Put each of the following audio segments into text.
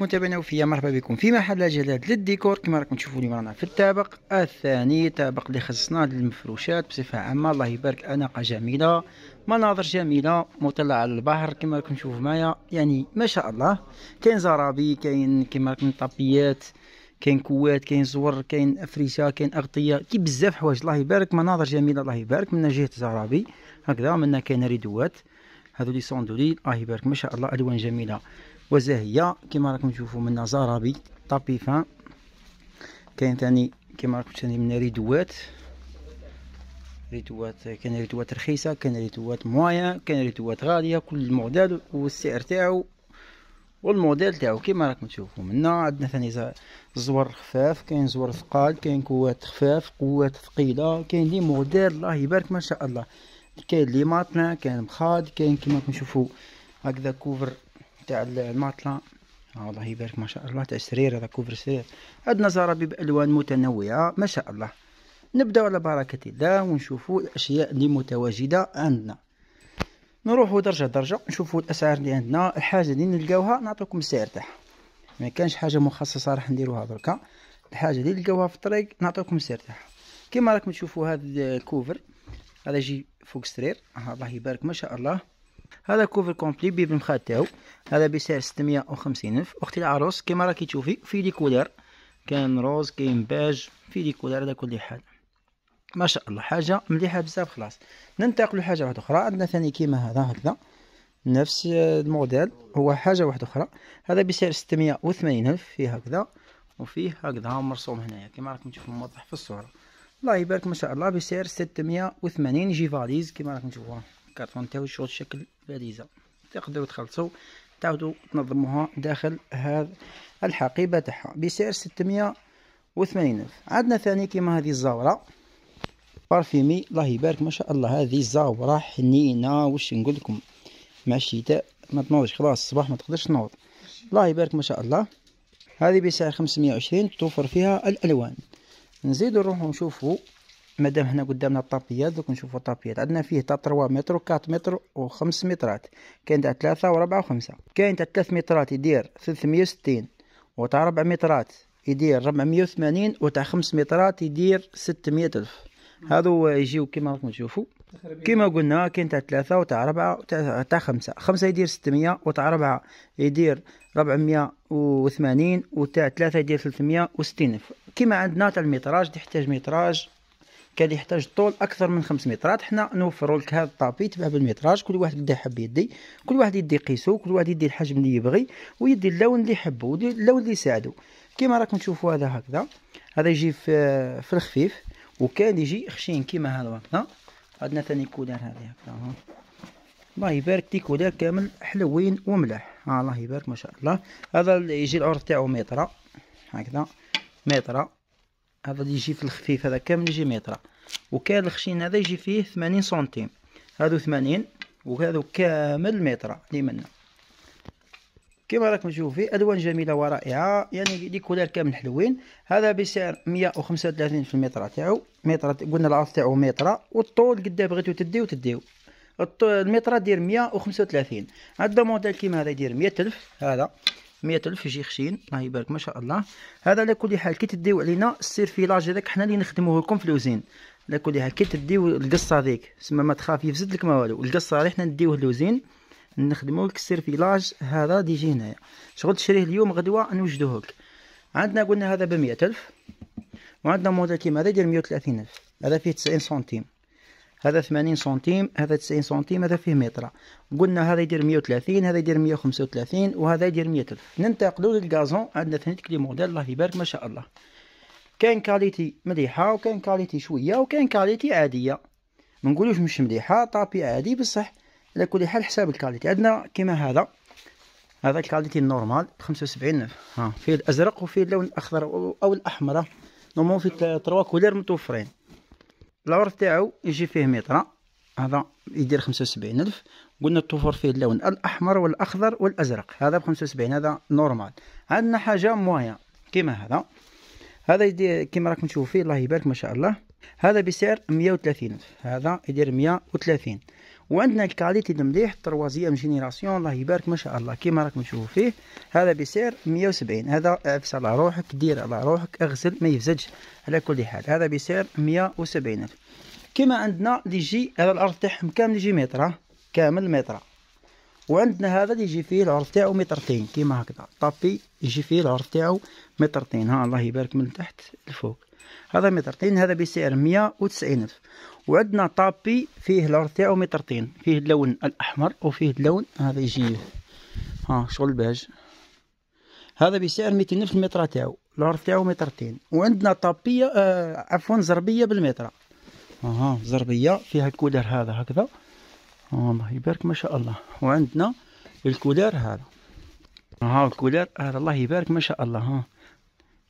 متابعينا وفيا مرحبا بكم في محل جلاد للديكور كما راكم تشوفوا اليوم رانا في الطابق الثاني طابق اللي خصناه للمفروشات بصفه عامه الله يبارك اناقه جميله مناظر جميله مطلع على البحر كما راكم تشوفوا معايا يعني ما شاء الله كاين زرابي كاين كما راكم طابيات كاين كوات كاين زور كاين افريشه كاين اغطيه كي بزاف حوايج الله يبارك مناظر جميله الله يبارك من جهه زرابي هكذا منا كاين ريدوات هذو لي سوندولي الله يبارك ما شاء الله الوان جميله وزاهية كما راكم تشوفوا منا زرابي طابي فان كاين ثاني كما راكم تشوفوا منا ريدوات ريدوات كاين ريدوات رخيصه كاين ريدوات مويان كاين ريدوات غاليه كل موديل والسعر تاعو والموديل تاعو كما راكم تشوفوا منا عندنا ثاني زوار خفاف كاين زوار ثقال كاين قوات خفاف قوات ثقيله كاين لي موديل الله يبارك ما شاء الله كاين لي ماتنا كاين مخاد كاين كما راكم تشوفوا هكذا كوفر تاع الماطلة الله يبارك ما شاء الله تاع السرير هذا كوفر سرير عندنا زرابي بألوان متنوعة ما شاء الله نبداو على بركة الله ونشوفوا الأشياء اللي متواجدة عندنا نروحوا درجة درجة نشوفوا الأسعار اللي عندنا الحاجة اللي نلقاوها نعطيكم السعر تاعها ما كانش حاجة مخصصة راح نديروها دركا الحاجة اللي نلقاوها في الطريق نعطيكم السعر تاعها كيما راكم تشوفوا هذا الكوفر هذا يجي فوق السرير الله يبارك ما شاء الله هذا كوفر كومبلي بمخاد تاعو هذا بسعر ستمية وخمسين الف اختي العروس كيما راكي تشوفي في لي كولار كاين روز كاين باج في لي كولار على كل حال ما شاء الله حاجه مليحه بزاف خلاص ننتقلوا لحاجه واحده اخرى عندنا ثاني كيما هذا هكذا نفس الموديل هو حاجه واحده اخرى هذا بسعر 680 الف فيه هكذا وفيه هكذا مرسوم هنايا كما راكم تشوفوا موضح في الصوره الله يبارك ما شاء الله بسعر 680 جي فاليز كما راكم تشوفوا الكرتون تاعو شغل شكل بارزة تقدرو تخلصو تعاودو تنظموها داخل هذا الحقيبة تاعها بسعر ستمية ألف عندنا ثاني كيما هذه الزاورة بارفيمي الله يبارك ما شاء الله هذه زاورة حنينة واش نقول لكم مع الشتاء ما تنوضش خلاص الصباح ما تقدرش تنوض الله يبارك ما شاء الله هذه بسعر خمسمية توفر فيها الألوان نزيدو نروحو نشوفو مادام هنا قدامنا الطابيات دوك نشوفو الطابيات عندنا فيه تاع تروا متر و كات متر و خمس مترات كاين تاع تلاثة و ربعة و خمسة كاين تاع تلاث مترات يدير ثلثمية و ستين و تاع ربع مترات يدير ربعمية و ثمانين و تاع خمس مترات يدير ستمية ألف هادو يجيو كيما راكم تشوفو كيما قلنا كاين تاع تلاثة و تاع ربعة و تاع خمسة خمسة يدير ستمية و تاع ربعة يدير ربعمية و ثمانين و تاع تلاثة يدير ثلثمية و ستين ألف كيما عندنا تاع المتراج تحتاج متراج, متراج كان يحتاج طول اكثر من 5 مترات حنا نوفروا لك هذا الطابي تبع بالمتراج كل واحد قد يحب يدي كل واحد يدي قيسو كل واحد يدي الحجم اللي يبغي ويدي اللون اللي ويدي اللون اللي يساعدو كما راكم تشوفوا هذا هكذا هذا يجي في في الخفيف وكان يجي خشين كيما هذا هكذا عندنا ثاني كودار هذه هكذا الله يبارك دي كولار كامل حلوين وملاح آه، الله يبارك ما شاء الله هذا يجي العرض تاعو متره هكذا متره هذا اللي يجي في الخفيف هذا كامل يجي متر وكان الخشين هذا يجي فيه ثمانين سنتيم هادو ثمانين وهذا كامل متر اللي منا كما راكم تشوفوا الوان جميله ورائعه يعني لي كولير كامل حلوين هذا بسعر 135 في المتر تاعو متر قلنا العرض تاعو متر والطول قد بغيتو تديو تديو المتر دير 135 عندنا موديل كيما هذا يدير 100000 هذا مئة ألف يجي خشين الله يبارك ما شاء الله هذا على كل حال كي تديو علينا السيرفيلاج هذاك حنا اللي نخدموه لكم في الوزين على كل حال كي تديو القصه هذيك سما ما تخاف يفسد لك ما والو القصه هذه حنا نديوه للوزين نخدمو لك السيرفيلاج هذا ديجي هنايا شغل تشريه اليوم غدوه نوجدوه لك عندنا قلنا هذا بمئة ألف وعندنا موديل كيما هذا يدير ألف هذا فيه تسعين سنتيم هذا 80 سنتيم هذا 90 سنتيم هذا فيه متر قلنا هذا يدير 130 هذا يدير 135 وهذا يدير 100000 ننتقلوا للغازون عندنا ثاني لي موديل الله يبارك ما شاء الله كاين كاليتي مليحه وكاين كاليتي شويه وكاين كاليتي عاديه ما نقولوش مش مليحه طابي عادي بصح على كل حال حساب الكاليتي عندنا كيما هذا هذا الكاليتي النورمال 75 ها فيه الازرق وفيه اللون الاخضر او الاحمر نورمال فيه 3 كولير متوفرين العرض تاعو يجي فيه ميطرة هذا يدير خمسة وسبعين ألف قلنا الطفور فيه اللون الأحمر والأخضر والأزرق هذا بخمسة وسبعين هذا نورمال عندنا حاجة مويا كيما هذا هذا يدير كيما راكم تشوفوا فيه الله يبارك ما شاء الله هذا بسعر مية وثلاثين ألف هذا يدير مية وثلاثين وعندنا الكاليتي المليح تروازيام جينيراسيون الله يبارك ما شاء الله كيما راكم تشوفوا فيه هذا بسعر 170 هذا عفس على روحك دير على روحك اغسل ما يفسدش على كل حال هذا بسعر 170 الف كيما عندنا اللي يجي هذا الارض تاعهم كامل يجي متر كامل متر وعندنا هذا اللي يجي فيه العرض تاعو مترتين كيما هكذا طابي يجي فيه العرض تاعو مترتين ها الله يبارك من تحت لفوق هذا مترتين هذا بسعر 190 وتسعين ألف وعندنا طابي فيه العرض تاعو مترتين فيه اللون الاحمر وفيه اللون هذا يجي ها شغل باج هذا بسعر ميتين الف المتر تاعو العرض تاعو مترتين وعندنا طابيه آه عفوا زربيه بالمتر اها زربيه فيها الكولر هذا هكذا الله يبارك ما شاء الله وعندنا الكولر هذا ها الكولر هذا الله يبارك ما شاء الله ها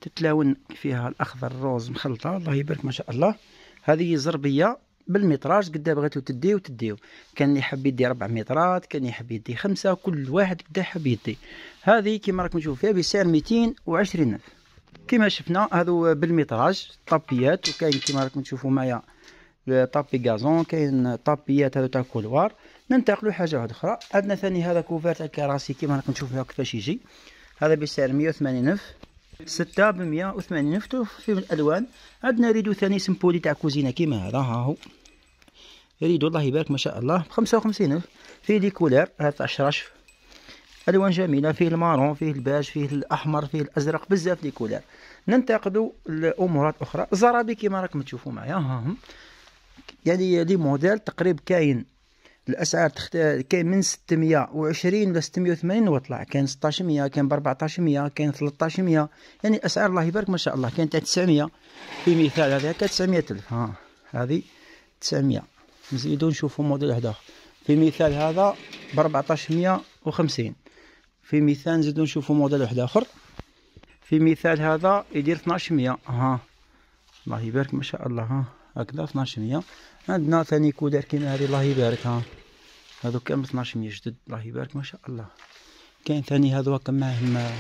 تتلاون فيها الاخضر الروز مخلطه الله يبارك ما شاء الله هذه زربيه بالميطراج قدا بغيتو تديو تديو كان اللي حاب يدي ربع مترات كان يحب يدي خمسة كل واحد قدا حاب يدي هذه كيما راكم تشوفوا فيها بسعر ميتين وعشرين ألف كيما شفنا هذو بالميطراج طابيات وكاين كيما راكم تشوفوا معايا آه، طابي غازون كاين طابيات هذو تاع كولوار ننتقلوا حاجه واحده اخرى عندنا ثاني هذا كوفير تاع الكراسي كيما راكم تشوفوا كيفاش يجي هذا بسعر مية وثمانين الف ستة بمية وثمانين الف فيه الالوان عندنا ريدو ثاني سمبولي تاع كوزينه كيما هذا ها هو يريد الله يبارك ما شاء الله بخمسة وخمسين ألف فيه ديكولار هذا تاع الشرشف ألوان جميلة فيه المارون فيه الباج فيه الأحمر فيه الأزرق بزاف ديكولار ننتقدوا الأمورات أخرى الزرابي كيما راكم تشوفوا معايا ها هم يعني دي موديل تقريب كاين الاسعار تخت... كاين من إلى ستمية وثمانين وطلع كاين 1600 كاين ب 1400 كاين 1300 يعني الاسعار الله يبارك ما شاء الله كاين تاع تسعمية في مثال هذه هاكا تسعمية الف ها هذه تسعمية نزيدو نشوفو موديل هدا في مثال هذا ب 1450 في مثال نزيدو نشوفو موديل واحد اخر في مثال هذا يدير 1200 ها الله يبارك ما شاء الله ها هكذا 1200 عندنا ثاني كودار كيما هذه الله يبارك ها هذو كامل 1200 جدد الله يبارك ما شاء الله كاين ثاني هذو كما هما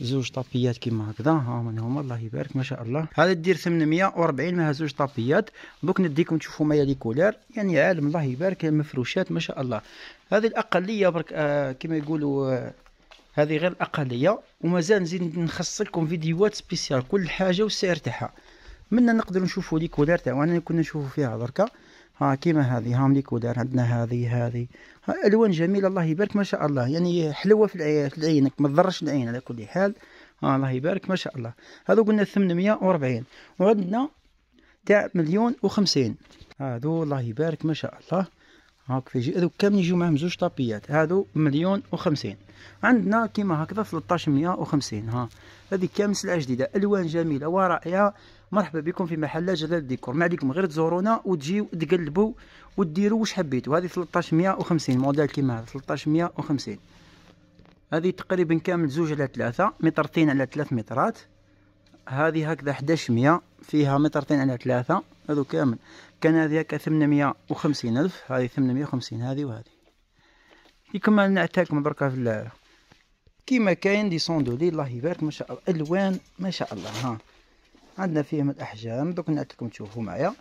زوج طابيات كيما هكذا ها هما الله يبارك ما شاء الله هذا دير 840 معها زوج طابيات دوك نديكم تشوفوا مايا لي كولير يعني عالم الله يبارك مفروشات ما شاء الله هذه الاقليه برك آه كيما يقولوا آه هذه غير الاقليه ومازال نزيد نخصص لكم فيديوهات سبيسيال كل حاجه والسعر تاعها منا نقدروا نشوفوا لي كولير انا كنا نشوفوا فيها دركا ها كيما هذه هاملي كودار عندنا هذه هذه الوان جميله الله يبارك ما شاء الله يعني حلوه في في عينك ما تضرش العين على كل حال ها الله يبارك ما شاء الله هذو قلنا 840 وعندنا تاع مليون وخمسين هذو الله يبارك ما شاء الله هاك في هذو كامل يجيو معاهم زوج طابيات هذو مليون وخمسين عندنا كيما هكذا 1350 ها هذه كامل سلعه جديده الوان جميله ورائعه مرحبا بكم في محل جلال ديكور ما عليكم غير تزورونا وتجيو تقلبوا وديروا واش حبيتوا هذه 1350 موديل كيما هذا 1350 هذه تقريبا كامل زوج على ثلاثة مترتين على ثلاث مترات هذه هكذا 1100 فيها مترتين على ثلاثة هذو كامل كان هذه هكا 850 ألف هذه 850 هذه وهذه يكمل نعتاكم بركة في كيما كاين دي صندولي الله يبارك ما شاء الله الوان ما شاء الله ها عندنا فيهم الأحجام دوك نعطيكم تشوفوا معايا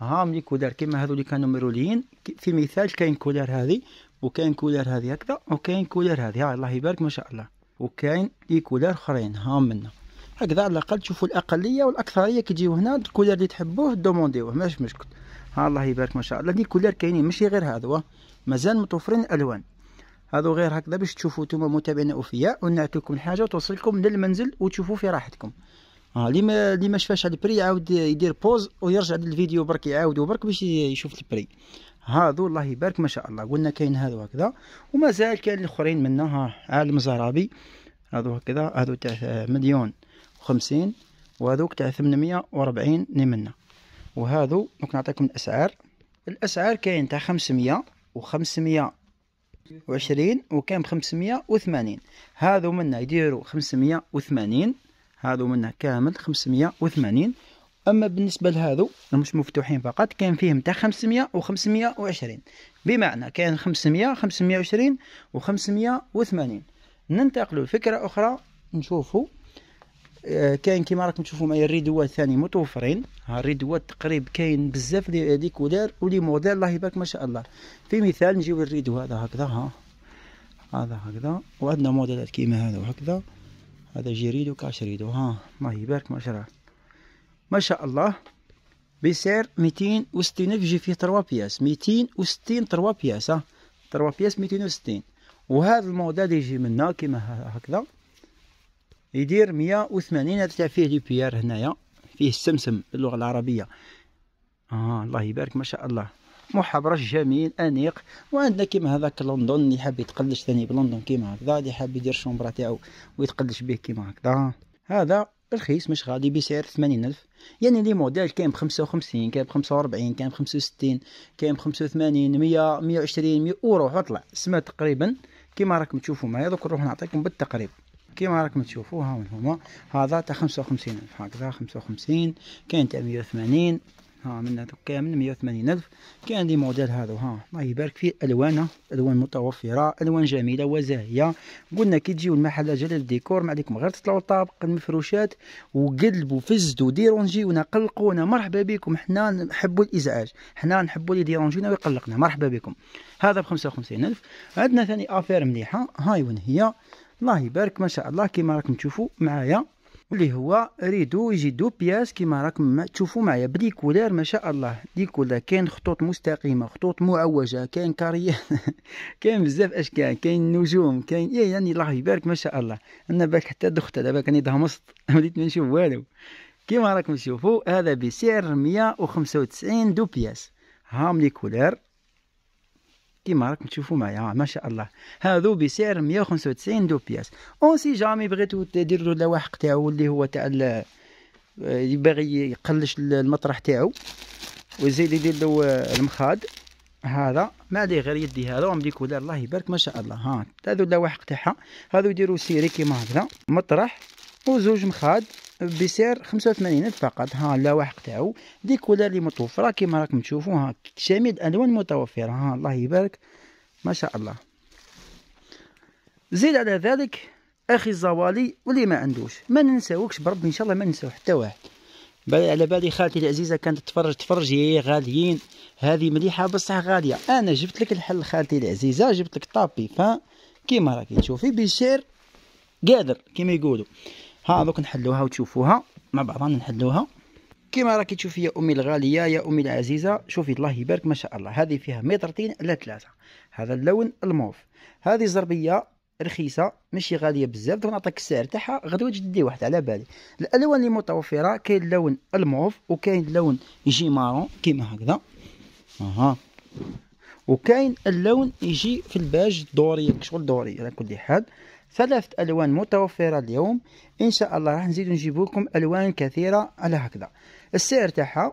ها ملي كولار كيما هادو اللي كانوا مرولين في مثال كاين كولار هذه وكاين كولار هذه هكذا وكاين كولار هذه ها الله يبارك ما شاء الله وكاين لي كولار اخرين ها منا هكذا على الاقل تشوفوا الاقليه والاكثريه كيجيو هنا الكولار اللي تحبوه دومونديوه ماش مشكل ها الله يبارك ما شاء الله لي كولار كاينين ماشي غير هادو مازال متوفرين الالوان هادو غير هكذا باش تشوفوا نتوما متابعين اوفياء ونعطيكم حاجه وتوصلكم للمنزل وتشوفوا في راحتكم اه اللي ما اللي ما شفاش هاد البري يعاود يدير بوز ويرجع للفيديو برك يعاودو برك باش يشوف البري هادو الله يبارك ما شاء الله قلنا كاين هادو هكذا ومازال كاين الاخرين ها عالم زرابي هادو هكذا هادو تاع مليون وخمسين وهذوك تاع ثمنمية وربعين منا وهادو دوك نعطيكم الاسعار الاسعار كاين تاع خمسمية وخمسمية وعشرين وكان ب وثمانين هادو منا يديروا خمسمية وثمانين هادو منه كامل 580 اما بالنسبه لهادو مش مفتوحين فقط كان فيهم تاع 500 و 520 بمعنى كان 500 520 و 580 ننتقلوا لفكره اخرى نشوفوا آه، كاين كيما راكم تشوفوا معايا الريدوات ثاني متوفرين ها الريدوات تقريب كاين بزاف لي ديكودار ولي موديل الله يبارك ما شاء الله في مثال نجيو الريدو هذا هكذا ها هذا هكذا وعندنا موديلات كيما هذا وهكذا هذا جريدو كاشريدو ها ما هي بارك ما شاء ما شاء الله بسعر ميتين وستين في جي فيه تروا بياس ميتين وستين تروا بياس ها تروا بياس ميتين وستين وهذا الموديل يجي منا كيما هكذا يدير مية وثمانين هذا تاع فيه لي بيار هنايا فيه السمسم باللغة العربية اه الله يبارك ما شاء الله محبرج جميل انيق وعندنا كيما هذاك لندن اللي حاب يتقلش ثاني بلندن كيما هكذا اللي حاب يدير الشومبرا تاعو ويتقلش به كيما هكذا هذا رخيص مش غادي بسعر ثمانين ألف يعني لي موديل كاين بخمسة وخمسين كاين بخمسة 45 كاين بخمسة وستين كاين بخمسة وثمانين مية مية وعشرين مية وروح وطلع سما تقريبا كيما راكم تشوفوا معايا دوك نروح نعطيكم بالتقريب كيما راكم تشوفوا ها هما هذا تاع خمسة وخمسين ألف هكذا خمسة وخمسين كاين تاع 180 ها من هذوك كامل 180 الف كاين عندي موديل هذا ها الله يبارك فيه الوان الوان متوفره الوان جميله وزاهيه قلنا كي تجيو المحل جلال الديكور ما عليكم غير تطلعوا الطابق المفروشات وقلبوا فزدوا ديرونجيونا قلقونا مرحبا بكم حنا نحبوا الازعاج حنا نحبوا اللي ديرونجيونا ويقلقنا مرحبا بكم هذا ب 55 الف عندنا ثاني افير مليحه هاي وين هي الله يبارك ما شاء الله كيما راكم تشوفوا معايا اللي هو ريدو يجي دو بياس كيما راكم تشوفوا معايا بريكولار ما شاء الله ديكولا كاين خطوط مستقيمه خطوط معوجه كاين كاريه كاين بزاف اشكال كاين نجوم كاين إيه يعني الله يبارك ما شاء الله انا بالك حتى دخت دابا كاني دهمصت بديت ما نشوف والو كيما راكم تشوفوا هذا بسعر 195 دو بياس هام ملي كولير كيما راكم تشوفوا معايا ما شاء الله هذو بسعر 195 دو بياس اون سي جامي بغيتو له اللواحق تاعو اللي هو تاع آه، باغي يقلش المطرح تاعو ويزيد يدير له آه، المخاد هذا ما عليه غير يدي هذا ومدي كولار الله يبارك ما شاء الله ها هذو اللواحق تاعها هذو يديروا سيري كيما هكذا مطرح وزوج مخاد بسعر 85 فقط ها اللواحق تاعو دي كولار اللي متوفره كيما راكم تشوفوا ها جميع الالوان متوفره ها الله يبارك ما شاء الله زيد على ذلك اخي الزوالي واللي ما عندوش ما ننساوكش بربي ان شاء الله ما ننساو حتى واحد بالي على بالي خالتي العزيزه كانت تتفرج تفرج يا غاليين هذه مليحه بصح غاليه انا جبت لك الحل خالتي العزيزه جبت لك طابي ف كيما راكي تشوفي بسعر قادر كيما يقولوا ها دوك نحلوها وتشوفوها مع بعضنا نحلوها كما راكي تشوفي يا امي الغاليه يا امي العزيزه شوفي الله يبارك ما شاء الله هذه فيها مترتين على ثلاثه هذا اللون الموف هذه زربيه رخيصه ماشي غاليه بزاف دونك نعطيك السعر تاعها غدوه تجدي واحد على بالي الالوان اللي متوفره كاين اللون الموف وكاين اللون يجي مارون كيما هكذا اها وكاين اللون يجي في الباج دوري شغل دوري على كل حال ثلاث ألوان متوفرة اليوم إن شاء الله راح نزيد نجيب لكم ألوان كثيرة على هكذا السعر تاعها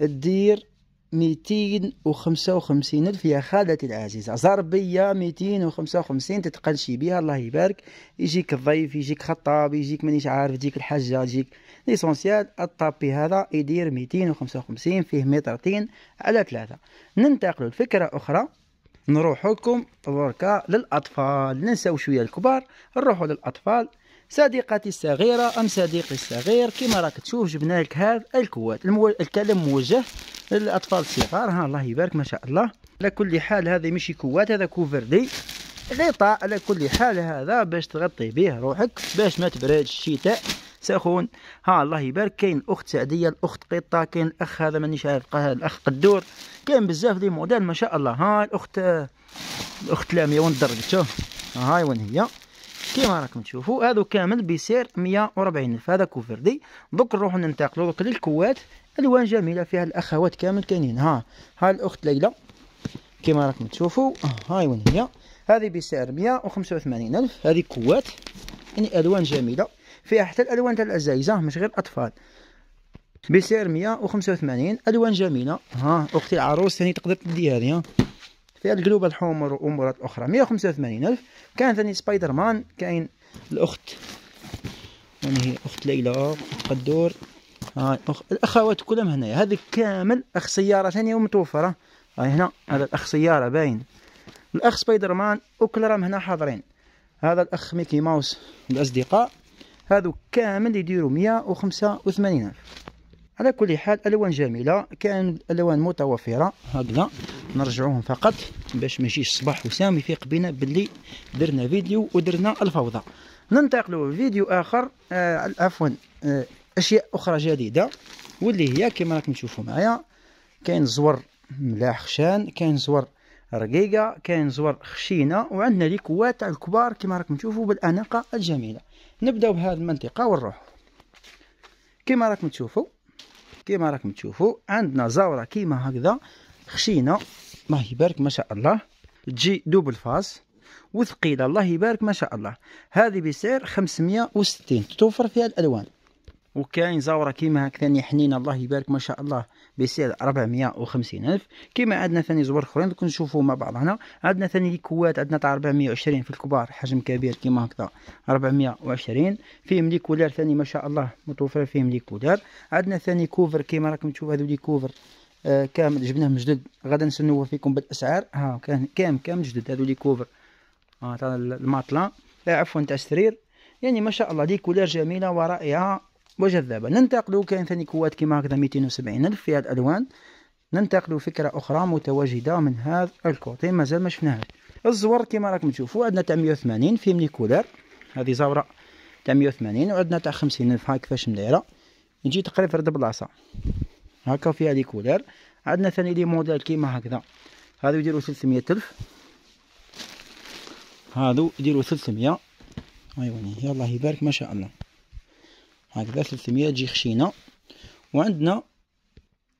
الدير ميتين وخمسة وخمسين ألف يا خالتي العزيزة زربية ميتين وخمسة وخمسين تتقلشي بها الله يبارك يجيك الضيف يجيك خطاب يجيك مانيش عارف تجيك الحجة تجيك ليسونسيال الطابي هذا يدير ميتين وخمسة وخمسين فيه مترتين على ثلاثة ننتقل لفكرة أخرى نروحوكم دركا للاطفال ننساو شويه الكبار نروحوا للاطفال صديقتي الصغيرة أم صديقي الصغير كما راك تشوف جبنا لك هذا الكوات المو... الكلام موجه للأطفال الصغار ها الله يبارك ما شاء الله على كل حال هذا ماشي كوات هذا كوفردي غطاء على كل حال هذا باش تغطي به روحك باش ما تبردش الشتاء سخون ها الله يبارك كاين الاخت سعديه الاخت قطه كاين الاخ هذا مانيش عارف الاخ قدور كاين بزاف دي موديل ما شاء الله ها الاخت الاخت لاميه وين درجته هاي وين هي كيما راكم تشوفوا هادو كامل بسعر 140 الف هذا كوفردي دوك نروحو ننتقلوا دوك للكوات الوان جميله فيها الاخوات كامل كاينين ها ها الاخت ليلى كيما راكم تشوفوا هاي وين هي هذه بسعر 185 الف هذه كوات يعني الوان جميله فيها حتى الألوان تاع الازايزه مش غير الأطفال بسعر 185 ألوان جميلة ها أختي العروس ثاني تقدر تديها لي فيها القلوب الحمر وأمورات أخرى 185 ألف كان ثاني سبايدر مان كاين الأخت يعني هي أخت ليلى قدور هاي أخ... الأخوات كلهم هنايا هذه كامل أخ سيارة ثانية ومتوفرة هاي هنا هذا الأخ سيارة باين الأخ سبايدر مان وكل راهم هنا حاضرين هذا الأخ ميكي ماوس الأصدقاء هادو كامل يديروا مية وخمسة وثمانين ألف على كل حال ألوان جميلة كان ألوان متوفرة هكذا نرجعوهم فقط باش ما يجيش الصباح وسام يفيق بنا باللي درنا فيديو ودرنا الفوضى ننتقلوا لفيديو آخر آه عفوا آه أشياء أخرى جديدة واللي هي كما راكم تشوفوا معايا كاين زور ملاح خشان كاين زور رقيقة كاين زور خشينة وعندنا ليكوات الكبار كما راكم تشوفوا بالأناقة الجميلة نبداو بهذه المنطقه ونروح كما راكم تشوفوا كما راكم تشوفوا عندنا زاوره كيما هكذا خشينه الله يبارك ما شاء الله تجي دوبل فاس وثقيله الله يبارك ما شاء الله هذه بسعر 560 تتوفر فيها الالوان وكاين زاوره كيما هكا ثاني يعني حنينه الله يبارك ما شاء الله بسعر 450 الف كما عندنا ثاني زوار اخرين كنشوفوا مع بعض هنا عندنا ثاني ليكوات عندنا تاع 420 في الكبار حجم كبير كيما هكذا 420 فيهم ليكولار ثاني ما شاء الله متوفر فيهم ليكولار عندنا ثاني كوفر كيما راكم تشوفوا هذو ليكوفر آه كامل جبناهم جدد غدا نسنوه فيكم بالاسعار ها كان كامل كامل جدد هذو ليكوفر اه تاع الماطلا عفوا تاع السرير يعني ما شاء الله ليكولار جميله ورائعه وجذابة ننتقل كاين ثاني كوات كيما هكذا وسبعين ألف فيها الألوان ننتقل فكرة أخرى متواجدة من هذا الكوتي إيه، مازال ما شفناهاش الزور كيما راكم تشوفوا عندنا تاع ميه وثمانين في كولار هذه زورة تاع ميه وثمانين وعندنا تاع خمسين ألف ها كيفاش مدايرة يجي تقريبا في رد بلاصة هاكا فيها لي كولار عندنا ثاني لي موديل كيما هكذا هادو يديرو ثلثمية ألف هادو يديرو ثلثمية أيوا يلاه يبارك ما شاء الله هكذا 300 تجي خشينه وعندنا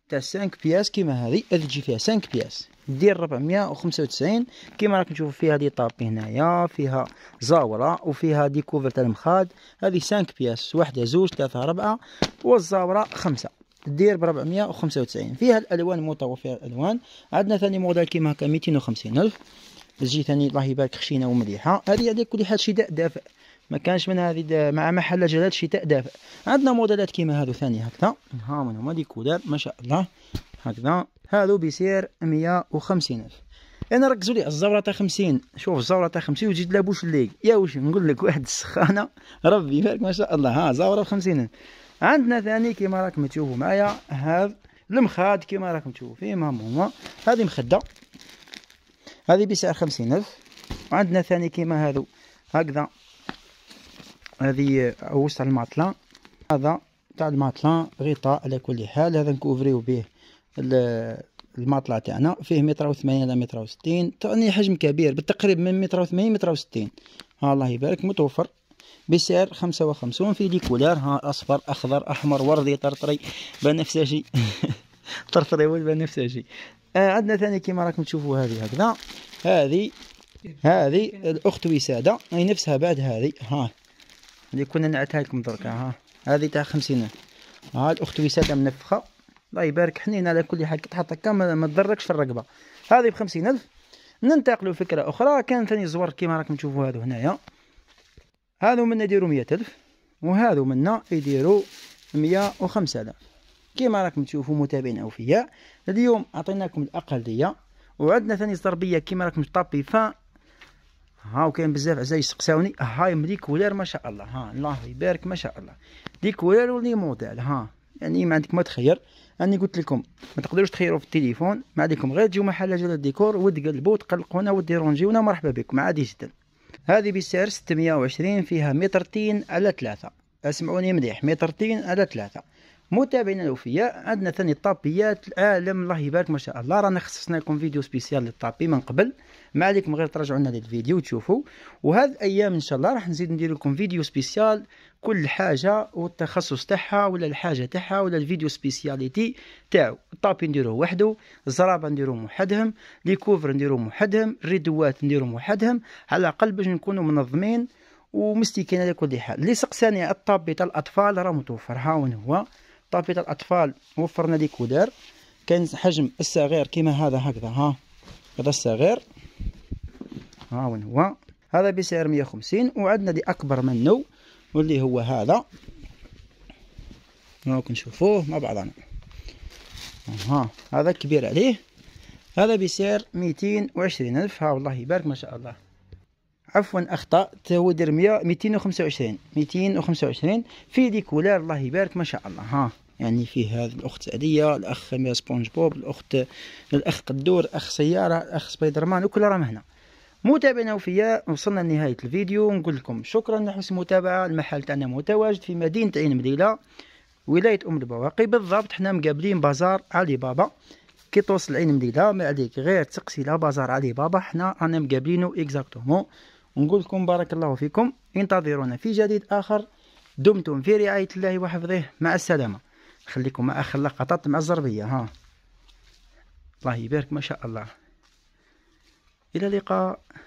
تاع 5 بياس كيما هذه هذه تجي فيها 5 بياس دير 495 كيما راكم تشوفوا فيها دي طابي هنايا فيها زاوره وفيها دي كوفر تاع المخاد هذه 5 بياس واحده زوج ثلاثه اربعه والزاوره خمسه دير ب 495 فيها الالوان متوفره الالوان عندنا ثاني موديل كيما هكا 250 الف تجي ثاني الله يبارك خشينه ومليحه هذه على كل حال شداء دافئ ما كانش من هذه مع محل جلال شتاء دافئ عندنا موديلات كيما هذو ثاني هكذا ها من هما ديكودات ما شاء الله هكذا هذو بسعر مية وخمسين ألف انا ركزوا لي الزوره تاع 50 شوف الزوره تاع 50 وتجي لابوش الليك يا واش نقول لك واحد السخانه ربي يبارك ما شاء الله ها زوره ب 50 عندنا ثاني كيما راكم تشوفوا معايا هذا المخاد كيما راكم تشوفوا فيه هم هما هذه مخده هذه بسعر الف وعندنا ثاني كيما هذو هكذا هذه عوزت على الماطلان هذا تاع الماطلان غطاء على كل حال هذا نكوفريو به الماطلة تاعنا فيه متر وثمانين على متر وستين تعني حجم كبير بالتقريب من متر وثمانين متر وستين ها الله يبارك متوفر بسعر خمسة وخمسون في ديكولار ها أصفر أخضر أحمر وردي طرطري بنفسجي طرطري بنفسجي آه عندنا ثاني كيما راكم تشوفوا هذه هكذا هذه هذه الأخت وسادة هي نفسها بعد هذه ها اللي كنا نعتها لكم دركا ها هذه تاع خمسين ها الاخت وساده منفخه الله يبارك حنين على كل حاجه تحط هكا ما تضركش في الرقبه هذه بخمسين الف ننتقلوا فكره اخرى كان ثاني زوار كيما راكم تشوفوا هذو هنايا هذو منا يديروا مية الف وهذو منا يديروا مية وخمسة الف كيما راكم تشوفوا متابعين اوفياء اليوم عطيناكم الاقليه وعندنا ثاني ضربيه كيما راكم طابي فان هاو وكاين بزاف عزاي يسقساوني هاي مليكولير ما شاء الله ها الله يبارك ما شاء الله ديكولير ولي موديل ها يعني ما عندك ما تخير انا قلت لكم ما تقدروش تخيروا في التليفون ما عليكم غير تجيو محل جلال الديكور وتقلبوا وتقلقونا وديرونجيونا مرحبا بكم عادي جدا هذه بسعر 620 فيها مترتين على ثلاثة اسمعوني مليح مترتين على ثلاثة متابعينا الاوفياء عندنا ثاني الطابيات العالم الله يبارك ما شاء الله رانا خصصنا لكم فيديو سبيسيال للطابي من قبل ما عليكم غير ترجعوا لنا للفيديو وتشوفوا وهذا الايام ان شاء الله راح نزيد ندير لكم فيديو سبيسيال كل حاجه والتخصص تاعها ولا الحاجه تاعها ولا الفيديو سبيسياليتي تاعو الطابي نديروه وحده الزرابه نديرو وحدهم لي كوفر نديرو وحدهم الريدوات نديرو وحدهم على الاقل باش نكونوا منظمين ومستيكين على كل حال لي سقساني الطابي تاع الاطفال راه متوفر هاون هو طابلة الأطفال وفرنا ليكودير كاين حجم الصغير كيما هذا هكذا ها هذا الصغير ها وين هو هذا بسعر 150 وعندنا لي أكبر منه واللي هو هذا هاك نشوفوه مع بعضنا ها هذا كبير عليه هذا بسعر ميتين وعشرين ألف ها والله يبارك ما شاء الله عفوا أخطأ هو دير مية ميتين وخمسة وعشرين ميتين وخمسة وعشرين في ديكولار الله يبارك ما شاء الله ها يعني فيه هذا الأخت سعدية الأخ سبونج بوب الأخت الأخ قدور الأخ سيارة الأخ سبايدر مان وكل راهم هنا متابعينا وفيا وصلنا لنهاية الفيديو نقول لكم شكرا لحسن المتابعة المحل تاعنا متواجد في مدينة عين مديلة ولاية أم البواقي بالضبط حنا مقابلين بازار علي بابا كي توصل عين مديلة ما عليك غير تسقسي لا بازار علي بابا حنا رانا مقابلينو اكزاكتومون ونقول لكم بارك الله فيكم انتظرونا في جديد آخر دمتم في رعاية الله وحفظه مع السلامة خليكم مع اخر لقطات طيب مع الزربيه ها الله يبارك ما شاء الله الى اللقاء